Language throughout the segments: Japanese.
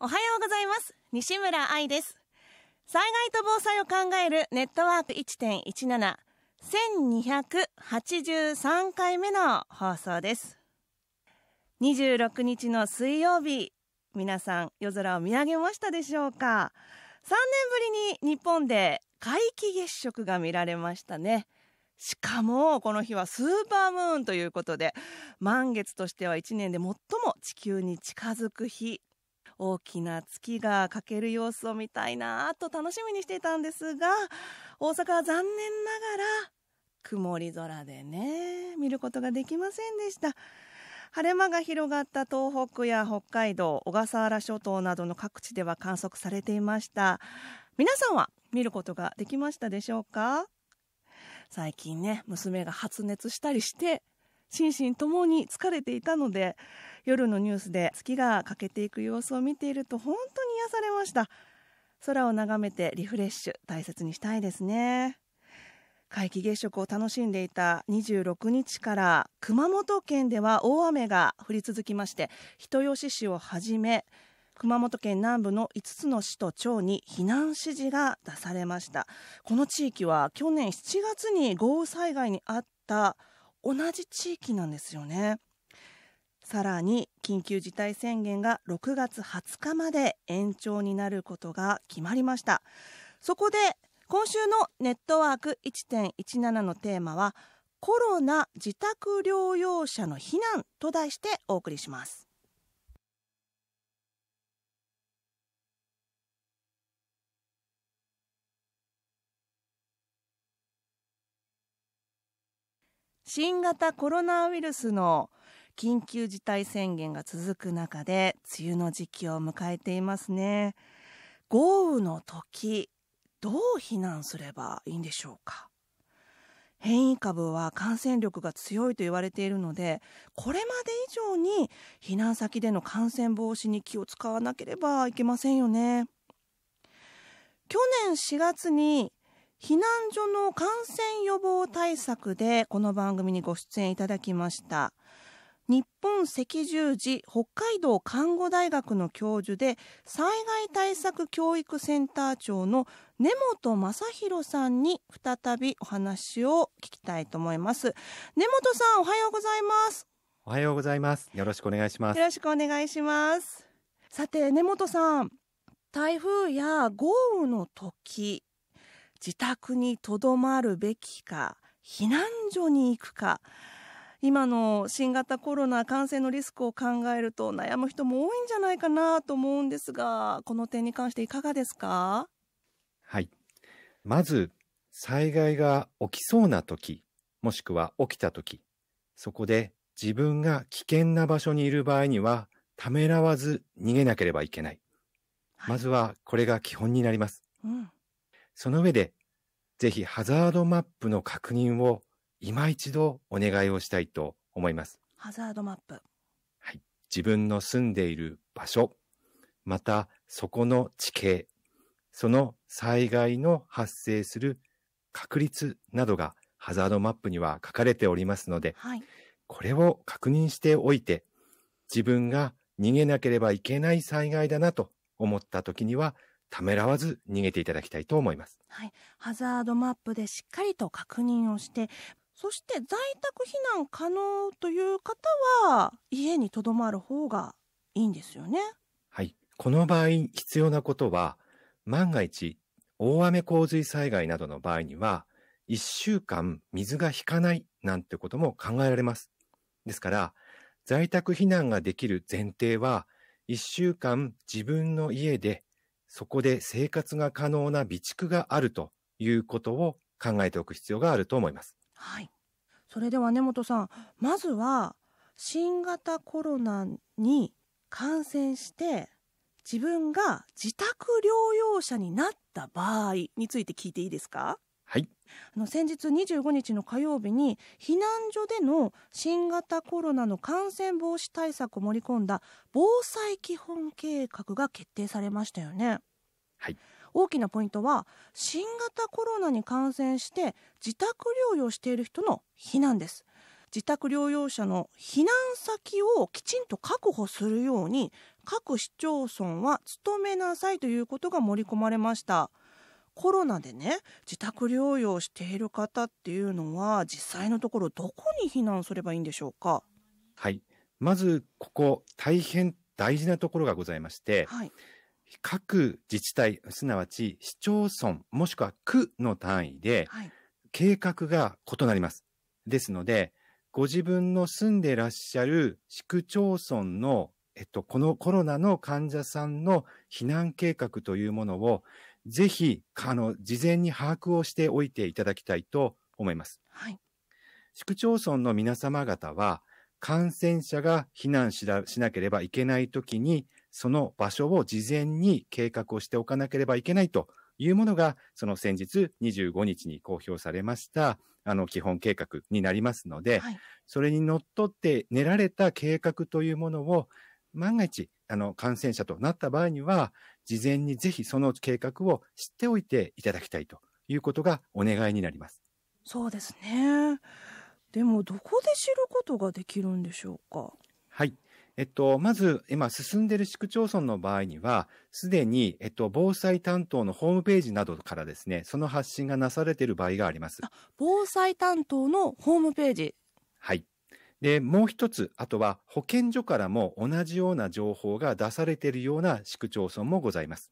おはようございます。西村愛です。災害と防災を考えるネットワーク1.17。1283回目の放送です。26日の水曜日、皆さん夜空を見上げましたでしょうか3年ぶりに日本で皆既月食が見られましたねしかもこの日はスーパームーンということで満月としては1年で最も地球に近づく日大きな月が欠ける様子を見たいなと楽しみにしていたんですが大阪は残念ながら曇り空でね見ることができませんでした晴れ間が広がった東北や北海道小笠原諸島などの各地では観測されていました皆さんは見ることができましたでしょうか最近ね娘が発熱したりして心身ともに疲れていたので夜のニュースで月が欠けていく様子を見ていると本当に癒されました空を眺めてリフレッシュ大切にしたいですね皆既月食を楽しんでいた26日から熊本県では大雨が降り続きまして人吉市をはじめ熊本県南部の5つの市と町に避難指示が出されましたこの地域は去年7月に豪雨災害にあった同じ地域なんですよね。さらに緊急事態宣言が6月20日まで延長になることが決まりましたそこで今週の「ネットワーク1.17」のテーマは「コロナ自宅療養者の避難」と題してお送りします。新型コロナウイルスの緊急事態宣言が続く中で梅雨の時期を迎えていますね豪雨の時どう避難すればいいんでしょうか変異株は感染力が強いと言われているのでこれまで以上に避難先での感染防止に気を使わなければいけませんよね去年4月に避難所の感染予防対策でこの番組にご出演いただきました日本赤十字北海道看護大学の教授で災害対策教育センター長の根本正弘さんに再びお話を聞きたいと思います根本さんおはようございますおはようございますよろしくお願いしますよろしくお願いしますさて根本さん台風や豪雨の時自宅にとどまるべきか避難所に行くか今の新型コロナ感染のリスクを考えると悩む人も多いんじゃないかなと思うんですがこの点に関していかがですかはいまず災害が起きそうな時もしくは起きた時そこで自分が危険な場所にいる場合にはためらわず逃げなければいけない、はい、まずはこれが基本になります、うんその上で、ぜひハザードマップの確認を今一度お願いをしたいと思います。ハザードマップ。はい。自分の住んでいる場所、またそこの地形、その災害の発生する確率などがハザードマップには書かれておりますので、はい、これを確認しておいて、自分が逃げなければいけない災害だなと思った時には、ためらわず逃げていただきたいと思います。はい、ハザードマップでしっかりと確認をして、そして在宅避難可能という方は家にとどまる方がいいんですよね。はい、この場合必要なことは、万が一大雨洪水災害などの場合には、1週間水が引かないなんてことも考えられます。ですから、在宅避難ができる前提は、1週間自分の家でそこで生活が可能な備蓄があるということを考えておく必要があると思います。はい。それでは根本さん、まずは新型コロナに感染して自分が自宅療養者になった場合について聞いていいですかはい、あの先日25日の火曜日に避難所での新型コロナの感染防止対策を盛り込んだ防災基本計画が決定されましたよね。はい大きなポイントは新型コロナに感染して自宅療養している人の避難です自宅療養者の避難先をきちんと確保するように各市町村は努めなさいということが盛り込まれましたコロナでね自宅療養している方っていうのは実際のところどこに避難すればいいんでしょうかはいまずここ大変大事なところがございまして、はい、各自治体すなわち市町村もしくは区の単位で計画が異なります。ですのでご自分の住んでらっしゃる市区町村のえっと、このコロナの患者さんの避難計画というものをぜひあの事前に把握をしておいていただきたいと思います。はい、市区町村の皆様方は、感染者が避難しなければいけないときに、その場所を事前に計画をしておかなければいけないというものが、その先日25日に公表されました、あの基本計画になりますので、はい、それにのっとって練られた計画というものを、万が一、あの感染者となった場合には、事前にぜひその計画を知っておいていただきたいということがお願いになります。そうですね。でも、どこで知ることができるんでしょうか。はい。えっと、まず、今進んでいる市区町村の場合には、すでに、えっと、防災担当のホームページなどからですね、その発信がなされている場合があります。防災担当のホームページ。はい。で、もう一つ、あとは保健所からも同じような情報が出されているような市区町村もございます。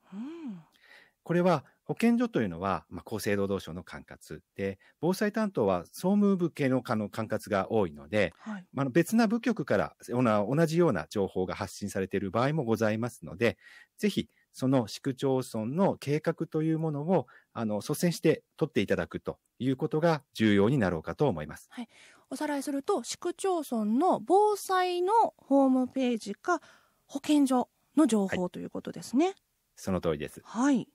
これは保健所というのは、まあ、厚生労働省の管轄で、防災担当は総務部系の管轄が多いので、はい、まあ、別な部局から同じような情報が発信されている場合もございますので、ぜひ、その市区町村の計画というものを、あの、率先して取っていただくということが重要になろうかと思います。はい、おさらいすると市区町村の防災のホームページか保健所の情報ということですね。はい、その通りです。はい。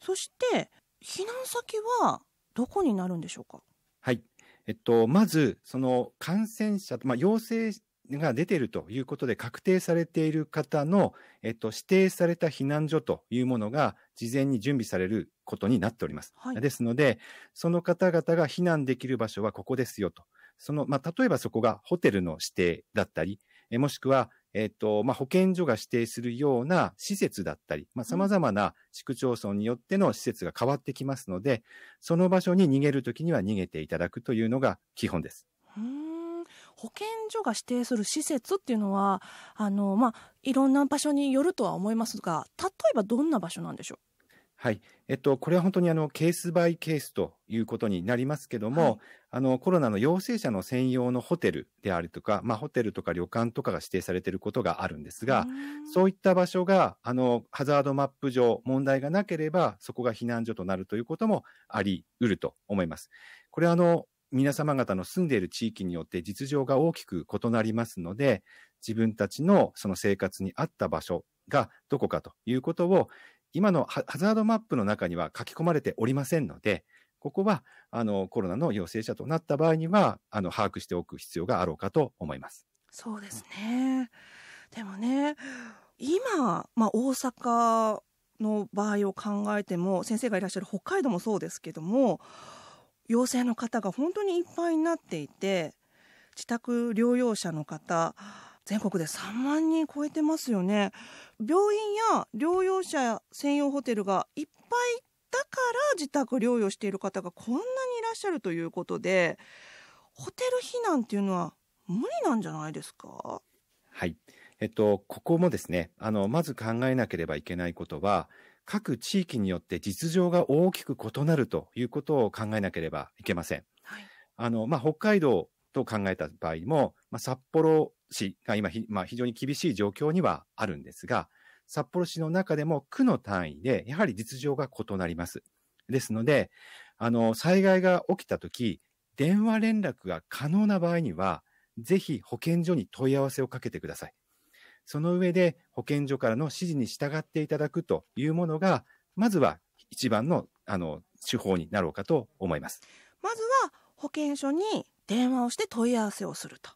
そして避難先はどこになるんでしょうか。はい。えっとまずその感染者まあ陽性が出ているということで確定されている方の、えっと、指定された避難所というものが事前に準備されることになっております。はい、ですので、その方々が避難できる場所はここですよとその、まあ、例えばそこがホテルの指定だったり、えもしくは、えっ、ー、と、まあ、保健所が指定するような施設だったり、まあ、様々な市区町村によっての施設が変わってきますので、その場所に逃げるときには逃げていただくというのが基本です。保健所が指定する施設っていうのはあの、まあ、いろんな場所によるとは思いますが例えばどんな場所なんでしょうはい。えっと、これは本当にあの、ケースバイケースということになりますけども、はい、あの、コロナの陽性者の専用のホテルであるとか、まあ、ホテルとか旅館とかが指定されていることがあるんですが、そういった場所が、あの、ハザードマップ上問題がなければ、そこが避難所となるということもあり得ると思います。これはあの、皆様方の住んでいる地域によって実情が大きく異なりますので、自分たちのその生活に合った場所がどこかということを、今のハザードマップの中には書き込まれておりませんので、ここはあのコロナの陽性者となった場合にはあの把握しておく必要があろうかと思います。そうですね。でもね、今、まあ、大阪の場合を考えても先生がいらっしゃる北海道もそうですけども陽性の方が本当にいっぱいになっていて自宅療養者の方全国で3万人超えてますよね病院や療養者専用ホテルがいっぱいだから自宅療養している方がこんなにいらっしゃるということでホテル避難っていうのは無理なんじゃないですかはいえっとここもですねあのまず考えなければいけないことは各地域によって実情が大きく異なるということを考えなければいけません。はい、あのまあ、北海道と考えた場合も、まあ、札幌市が今、まあ、非常に厳しい状況にはあるんですが、札幌市の中でも区の単位で、やはり実情が異なります。ですので、あの、災害が起きたとき、電話連絡が可能な場合には、ぜひ保健所に問い合わせをかけてください。その上で保健所からの指示に従っていただくというものが、まずは一番の、あの、手法になろうかと思います。まずは保健所に電話をして問い合わせをすると。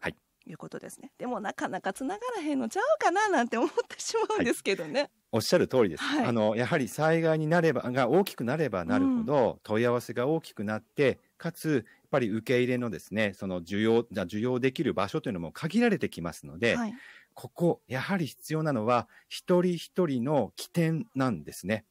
はい、いうことですねでもなかなかつながらへんのちゃうかななんて思ってしまうんですけどね、はい、おっしゃる通りです、はい、あのやはり災害になればが大きくなればなるほど問い合わせが大きくなって、かつやっぱり受け入れのですねその需要需要できる場所というのも限られてきますので、はい、ここやはり必要なのは一人一人の起点なんですね。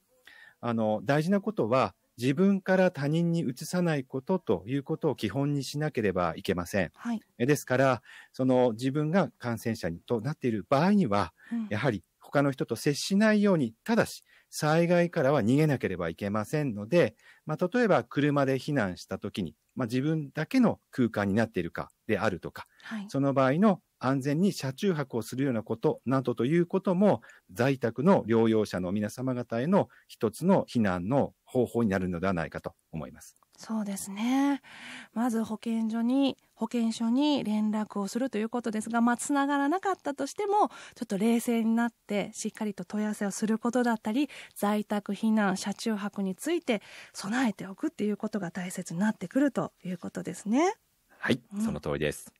あの大事なことは自分から他人に移さないことということを基本にしなければいけません。はい、ですから、その自分が感染者となっている場合には、うん、やはり他の人と接しないように、ただし、災害からは逃げなければいけませんので、まあ、例えば車で避難した時に、まあ、自分だけの空間になっているかであるとか、はい、その場合の安全に車中泊をするようなことなどということも、在宅の療養者の皆様方への一つの避難の方法になるのではないかと思います。そうですね。まず保健所に、保健所に連絡をするということですが、まあ、つながらなかったとしても、ちょっと冷静になって、しっかりと問い合わせをすることだったり、在宅避難、車中泊について備えておくっていうことが大切になってくるということですね。はい、うん、その通りです。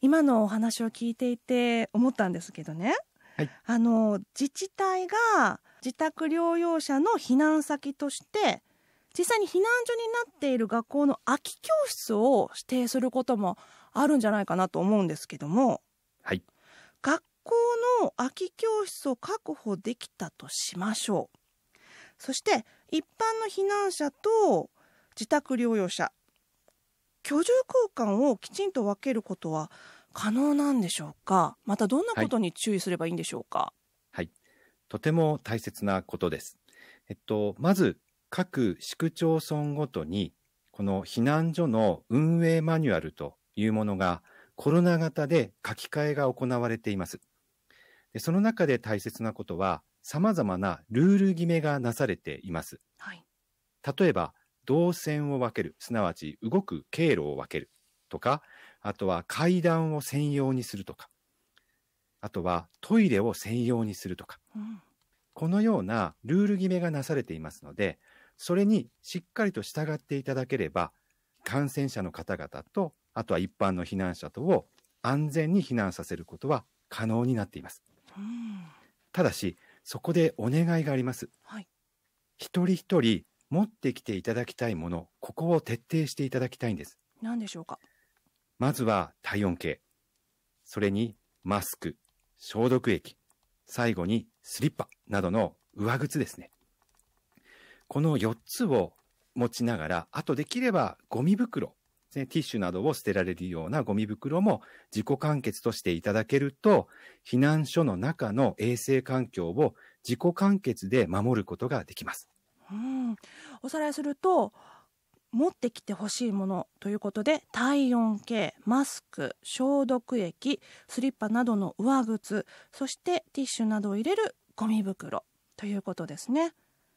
今のお話を聞いていて思ったんですけどね、はい、あの自治体が自宅療養者の避難先として実際に避難所になっている学校の空き教室を指定することもあるんじゃないかなと思うんですけども、はい、学校の空き教室を確保できたとしましょうそして一般の避難者と自宅療養者居住空間をきちんと分けることは可能なんでしょうかまたどんなことに注意すればいいんでしょうか、はい、はい、とても大切なことです。えっと、まず各市区町村ごとにこの避難所の運営マニュアルというものがコロナ型で書き換えが行われています。でその中で大切なことは、様々なルール決めがなされています。はい、例えば、動線を分ける、すなわち動く経路を分けるとか、あとは階段を専用にするとか、あとはトイレを専用にするとか、うん、このようなルール決めがなされていますので、それにしっかりと従っていただければ、感染者の方々と、あとは一般の避難者とを安全に避難させることは可能になっています。ただし、そこでお願いがあります。はい、一人一人持ってきていただきたいもの、ここを徹底していただきたいんです。何でしょうかまずは体温計。それにマスク、消毒液、最後にスリッパなどの上靴ですね。この4つを持ちながら、あとできればゴミ袋、ね、ティッシュなどを捨てられるようなゴミ袋も自己完結としていただけると、避難所の中の衛生環境を自己完結で守ることができます。うん、おさらいすると持ってきてほしいものということで体温計マスク消毒液スリッパなどの上靴そしてティッシュなどを入れるゴミ袋ということですね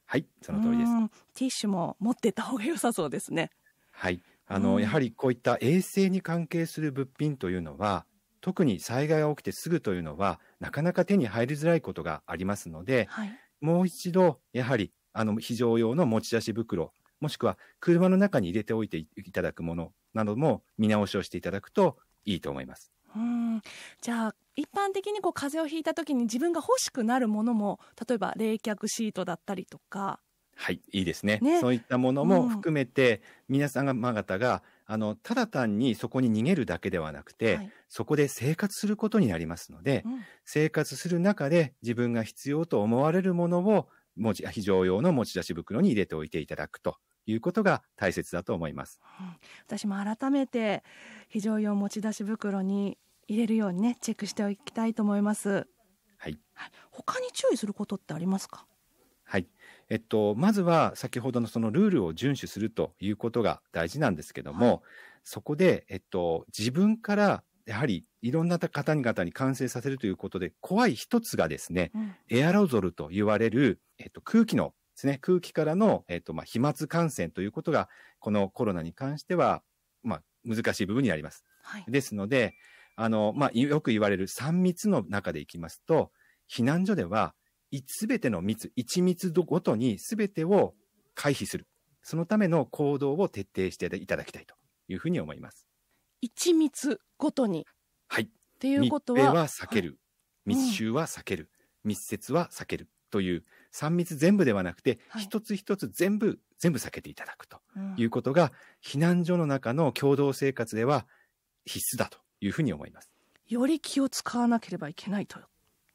はいその通りですティッシュも持ってた方が良さそうですねはいあの、うん、やはりこういった衛生に関係する物品というのは特に災害が起きてすぐというのはなかなか手に入りづらいことがありますので、はい、もう一度やはりあの非常用の持ち出し袋、もしくは車の中に入れておいていただくものなども見直しをしていただくといいと思います。うんじゃあ一般的にこう風邪をひいた時に自分が欲しくなるものも例えば冷却シートだったりとかはい、いいですね。ねそういったものも含めて、うん、皆様方が、あの、ただ単にそこに逃げるだけではなくて、はい、そこで生活することになりますので、うん、生活する中で自分が必要と思われるものを持ち、非常用の持ち出し袋に入れておいていただくということが大切だと思います。うん、私も改めて非常用持ち出し袋に入れるようにね、チェックしておきたいと思います。はい。他に注意することってありますかはい。えっと、まずは先ほどのそのルールを遵守するということが大事なんですけども、はい、そこで、えっと、自分からやはりいろんな方々に感染させるということで、怖い一つがですね、うん、エアロゾルと言われる、えっと、空気のですね、空気からの、えっと、まあ、飛沫感染ということが、このコロナに関しては、まあ、難しい部分になります。はい、ですので、あの、まあ、よく言われる3密の中でいきますと、避難所では、すべての密、1密ごとにすべてを回避する。そのための行動を徹底していただきたいというふうに思います。1密ごとに。はい。っていうことは。密閉は避ける。密集は避ける。うん、密接は避ける。という3密全部ではなくて、はい、一つ一つ全部、全部避けていただくということが、うん、避難所の中の共同生活では必須だというふうに思います。より気を使わなければいけないと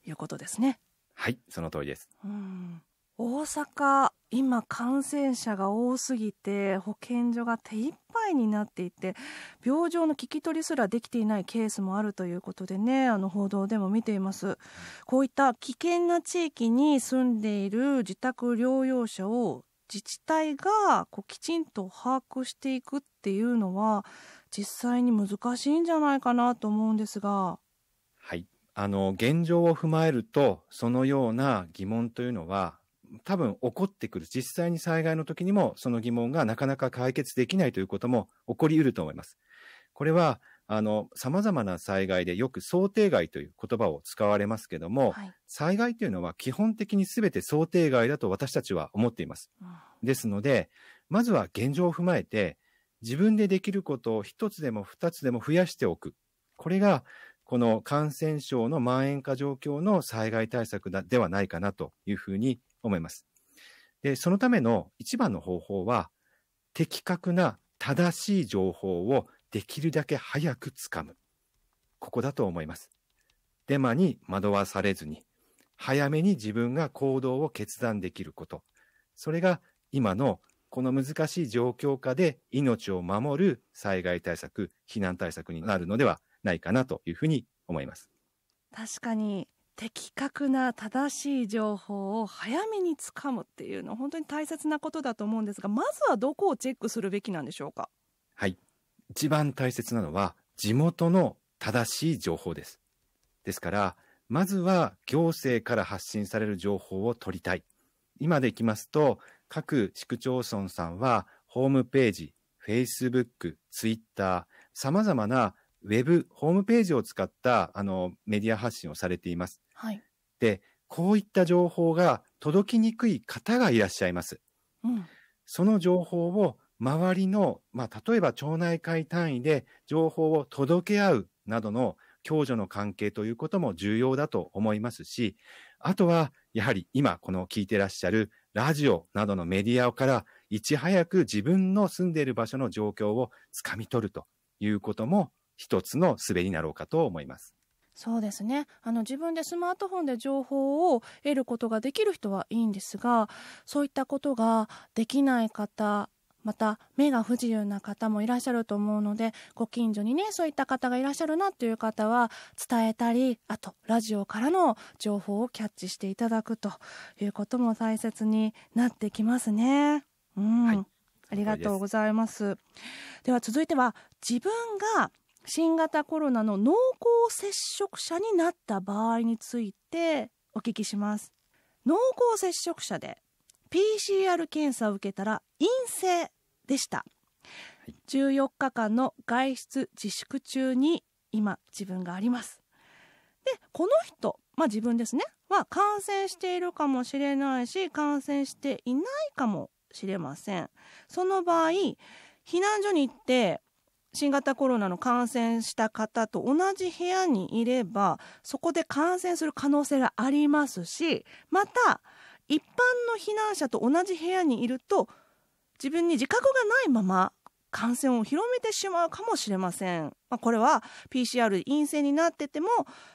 いうことですね。はい、その通りです。うん大阪今感染者が多すぎて保健所が手一杯になっていて病状の聞き取りすらできていないケースもあるということでねあの報道でも見ていますこういった危険な地域に住んでいる自宅療養者を自治体がこうきちんと把握していくっていうのは実際に難しいんじゃないかなと思うんですが。はいあの現状を踏まえるとそのような疑問というのは多分起こってくる。実際に災害の時にもその疑問がなかなか解決できないということも起こりうると思います。これは、あの、様々な災害でよく想定外という言葉を使われますけども、はい、災害というのは基本的に全て想定外だと私たちは思っています。ですので、まずは現状を踏まえて、自分でできることを一つでも二つでも増やしておく。これが、この感染症の蔓延化状況の災害対策ではないかなというふうに思います。で、そのための一番の方法は、的確な正しい情報をできるだけ早くつかむ。ここだと思います。デマに惑わされずに、早めに自分が行動を決断できること。それが今のこの難しい状況下で命を守る災害対策、避難対策になるのではないかなというふうに思います。確かに的確な正しい情報を早めにつかむっていうのは本当に大切なことだと思うんですがまずはどこをチェックするべきなんでしょうかはい一番大切なのは地元の正しい情報ですですからまずは行政から発信される情報を取りたい今でいきますと各市区町村さんはホームページ Facebook、Twitter さまざまなウェブ、ホームページを使ったあのメディア発信をされています。はい、で、こういった情報が届きにくい方がいらっしゃいます。うん、その情報を周りの、まあ、例えば町内会単位で情報を届け合うなどの共助の関係ということも重要だと思いますし、あとは、やはり今この聞いてらっしゃるラジオなどのメディアからいち早く自分の住んでいる場所の状況をつかみ取るということも一つの術になろうかと思います。そうですねあの自分でスマートフォンで情報を得ることができる人はいいんですがそういったことができない方また目が不自由な方もいらっしゃると思うのでご近所にねそういった方がいらっしゃるなっていう方は伝えたりあとラジオからの情報をキャッチしていただくということも大切になってきますね。うん、はい、ありがとうございますでは続いては自分が新型コロナの濃厚接触者になった場合についてお聞きします濃厚接触者で PCR 検査を受けたら陰性でした、14日間の外出自粛中に今自分がありますでこの人、まあ、自分ですねは感染しているかもしれないし感染していないかもしれませんその場合避難所に行って新型コロナの感染した方と同じ部屋にいればそこで感染する可能性がありますしまた一般の避難者と同じ部屋にいると自分に自覚がないまま感染を広めてしまうかもしれません、まあ、これは PCR 陰性になってても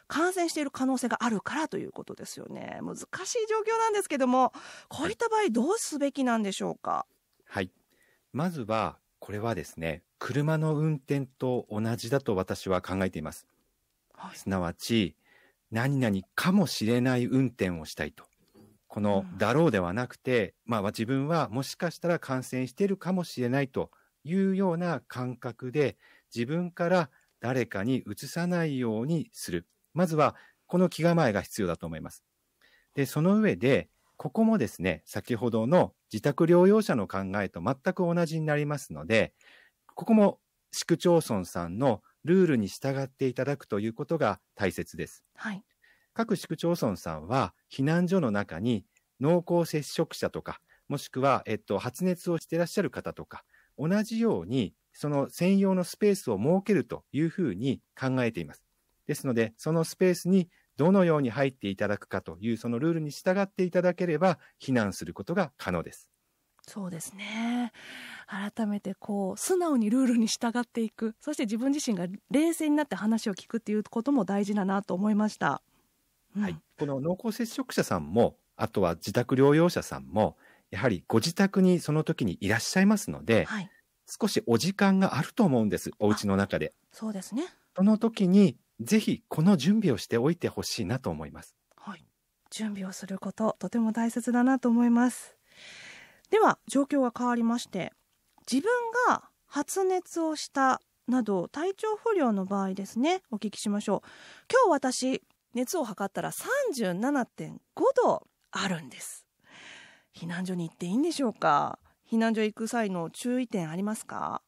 感染している可能性があるからということですよね難しい状況なんですけどもこういった場合どうすべきなんでしょうかはいまずはこれはですね車の運転と同じだと私は考えています。はい、すなわち、何々かもしれない運転をしたいと。この、だろうではなくて、うん、まあ自分はもしかしたら感染しているかもしれないというような感覚で、自分から誰かにうつさないようにする。まずは、この気構えが必要だと思います。で、その上で、ここもですね、先ほどの自宅療養者の考えと全く同じになりますので、ここも市区町村さんのルールに従っていただくということが大切です。はい、各市区町村さんは避難所の中に濃厚接触者とか、もしくは、えっと、発熱をしていらっしゃる方とか、同じようにその専用のスペースを設けるというふうに考えています。ですので、そのスペースにどのように入っていただくかというそのルールに従っていただければ避難することが可能です。そうですね。改めてこう、素直にルールに従っていく。そして自分自身が冷静になって話を聞くっていうことも大事だなと思いました。うん、はい。この濃厚接触者さんも、あとは自宅療養者さんも、やはりご自宅にその時にいらっしゃいますので、はい、少しお時間があると思うんです。お家の中で。そうですね。その時に、ぜひこの準備をしておいてほしいなと思います。はい。準備をすること、とても大切だなと思います。では状況が変わりまして自分が発熱をしたなど体調不良の場合ですねお聞きしましょう今日私熱を測ったら37.5度あるんです避難所に行っていいんでしょうか避難所行く際の注意点ありますか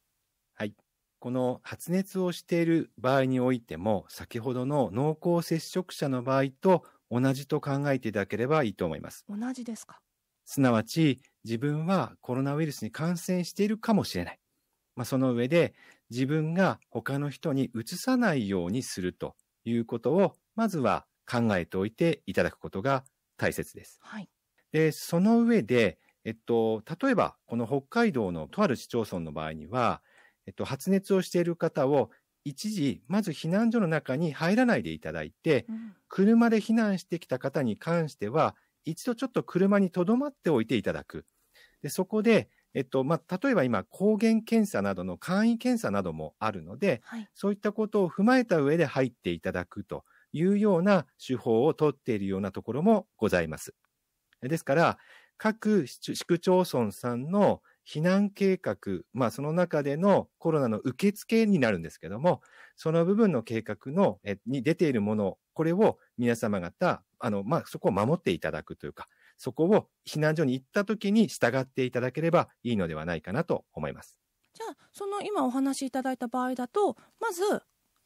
はいこの発熱をしている場合においても先ほどの濃厚接触者の場合と同じと考えていただければいいと思います同じですかすなわち自分はコロナウイルスに感染しているかもしれない。まあ、その上で自分が他の人にうつさないようにするということを、まずは考えておいていただくことが大切です。はい、で、その上で、えっと、例えば、この北海道のとある市町村の場合には、えっと、発熱をしている方を一時、まず避難所の中に入らないでいただいて、うん、車で避難してきた方に関しては、一度ちょっと車に留まっておいていただく。でそこで、えっとまあ、例えば今抗原検査などの簡易検査などもあるので、はい、そういったことを踏まえた上で入っていただくというような手法をとっているようなところもございます。ですから各市区町村さんの避難計画、まあ、その中でのコロナの受付になるんですけども、その部分の計画のえに出ているもの、これを皆様方あの、まあ、そこを守っていただくというか、そこを避難所に行った時に従っていただければいいのではないかなと思います。じゃあ、その今お話しいただいた場合だと、まず、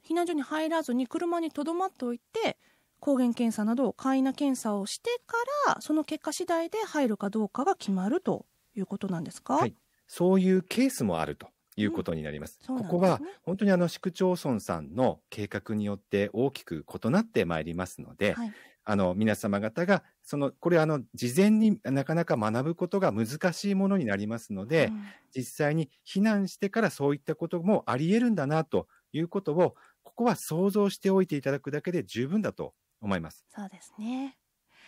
避難所に入らずに車に留まっておいて、抗原検査など簡易な検査をしてから、その結果次第で入るかどうかが決まるということなんですか、はい、そういうケースもあるということになります。うんすね、ここは本当にあの市区町村さんの計画によって大きく異なってまいりますので、はい、あの皆様方がそのこれあの事前になかなか学ぶことが難しいものになりますので、うん、実際に避難してからそういったこともありえるんだなということをここは想像しておいていただくだけで十分だと思います。そうですね。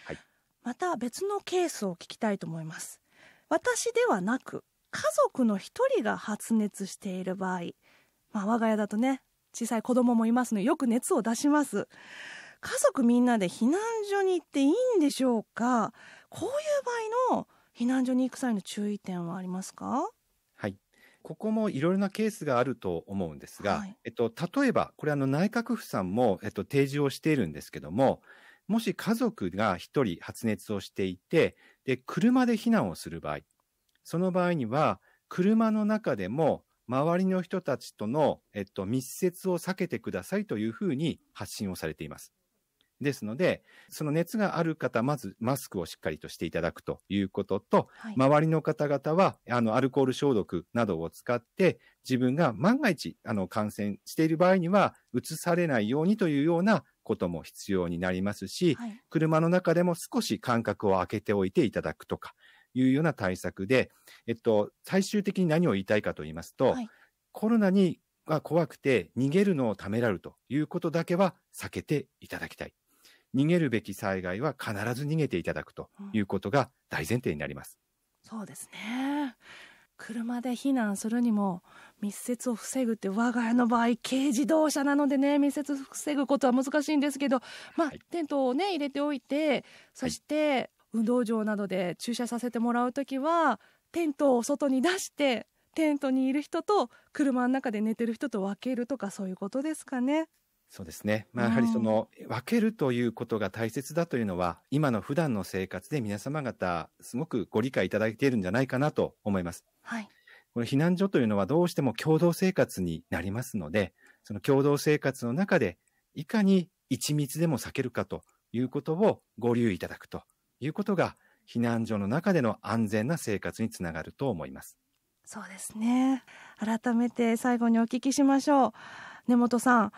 はい。また別のケースを聞きたいと思います。私ではなく家族の一人が発熱している場合、まあ我が家だとね小さい子供もいますのでよく熱を出します。家族みんなで避難所に行っていいんでしょうかこういう場合の避難所に行く際の注意点はありますかはいここもいろいろなケースがあると思うんですが、はい、えっと、例えば、これあの内閣府さんも、えっと、提示をしているんですけども、もし家族が1人発熱をしていて、で、車で避難をする場合、その場合には、車の中でも周りの人たちとの、えっと、密接を避けてくださいというふうに発信をされています。ですので、その熱がある方、まずマスクをしっかりとしていただくということと、はい、周りの方々は、あの、アルコール消毒などを使って、自分が万が一、あの、感染している場合には、うつされないようにというようなことも必要になりますし、はい、車の中でも少し間隔を空けておいていただくとか、いうような対策で、えっと、最終的に何を言いたいかと言いますと、はい、コロナにが怖くて逃げるのをためらうということだけは避けていただきたい逃げるべき災害は必ず逃げていただくということが大前提になります。うん、そうですね車で避難するにも密接を防ぐって我が家の場合軽自動車なのでね密接を防ぐことは難しいんですけど、まあ、はい、テントをね入れておいてそして運動場などで駐車させてもらう時はテントを外に出してテントにいる人と車の中で寝てる人と分けるとかそういうことですかね。そうですね。まあ、やはりその、分けるということが大切だというのは、今の普段の生活で皆様方、すごくご理解いただいているんじゃないかなと思います。はい。この避難所というのはどうしても共同生活になりますので、その共同生活の中で、いかに一密でも避けるかということをご留意いただくということが、避難所の中での安全な生活につながると思います。そうですね。改めて最後にお聞きしましょう。根本さん。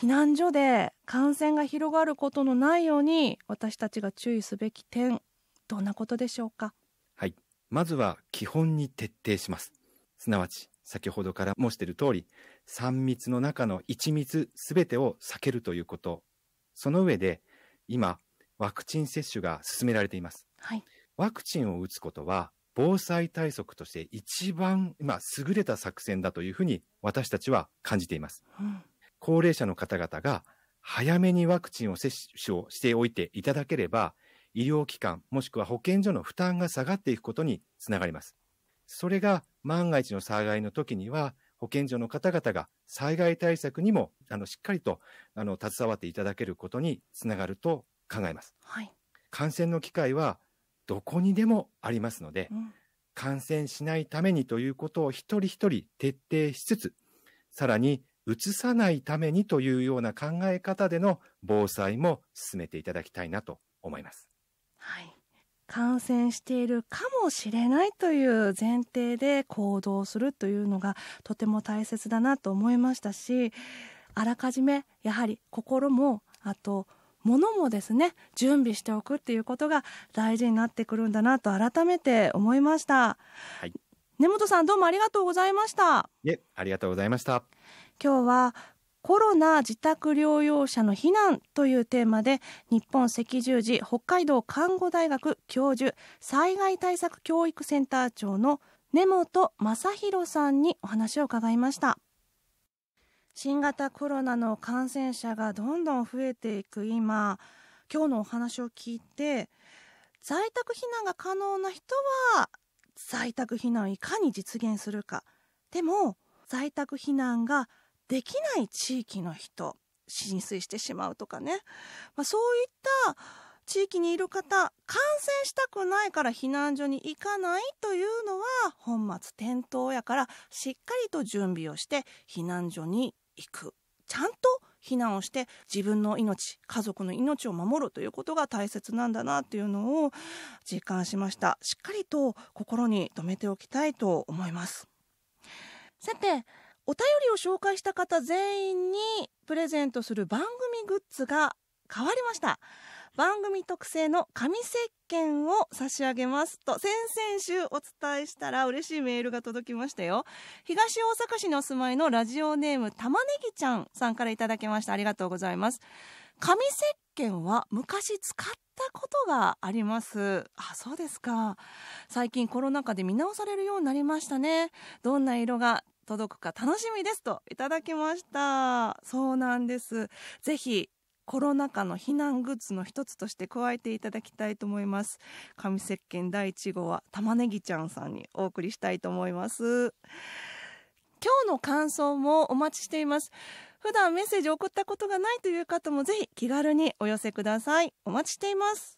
避難所で感染が広がることのないように私たちが注意すべき点どんなことでしょうかはいまずは基本に徹底しますすなわち先ほどから申している通り3密の中の1密すべてを避けるということその上で今ワクチン接種が進められています、はい、ワクチンを打つことは防災対策として一番今優れた作戦だというふうに私たちは感じています、うん高齢者の方々が早めにワクチンを接種をしておいていただければ、医療機関もしくは保健所の負担が下がっていくことにつながります。それが万が一の災害の時には、保健所の方々が災害対策にもあのしっかりとあの携わっていただけることにつながると考えます。はい、感染の機会はどこにでもありますので、うん、感染しないためにということを一人一人徹底しつつ、さらに移さないためにというような考え方での防災も進めていただきたいなと思います。はい。感染しているかもしれないという前提で行動するというのがとても大切だなと思いましたし、あらかじめやはり心も、あと物もですね、準備しておくっていうことが大事になってくるんだなと改めて思いました。はい、根本さんどうもありがとうございました。え、ありがとうございました。今日はコロナ自宅療養者の避難というテーマで日本赤十字北海道看護大学教授災害対策教育センター長の根本正弘さんにお話を伺いました新型コロナの感染者がどんどん増えていく今今日のお話を聞いて在宅避難が可能な人は在宅避難をいかに実現するかでも在宅避難ができない地域の人浸水してしまうとかね、まあ、そういった地域にいる方感染したくないから避難所に行かないというのは本末転倒やからしっかりと準備をして避難所に行くちゃんと避難をして自分の命家族の命を守るということが大切なんだなっていうのを実感しましたしっかりと心に留めておきたいと思いますさてお便りを紹介した方全員にプレゼントする番組グッズが変わりました番組特製の紙石鹸を差し上げますと先々週お伝えしたら嬉しいメールが届きましたよ東大阪市にお住まいのラジオネーム玉ねぎちゃんさんからいただきましたありがとうございます紙石鹸は昔使ったことがありますあそうですか最近コロナ禍で見直されるようになりましたねどんな色が届くか楽しみですといただきました。そうなんです。ぜひ、コロナ禍の避難グッズの一つとして加えていただきたいと思います。紙石鹸第1号は玉ねぎちゃんさんにお送りしたいと思います。今日の感想もお待ちしています。普段メッセージを送ったことがないという方もぜひ気軽にお寄せください。お待ちしています。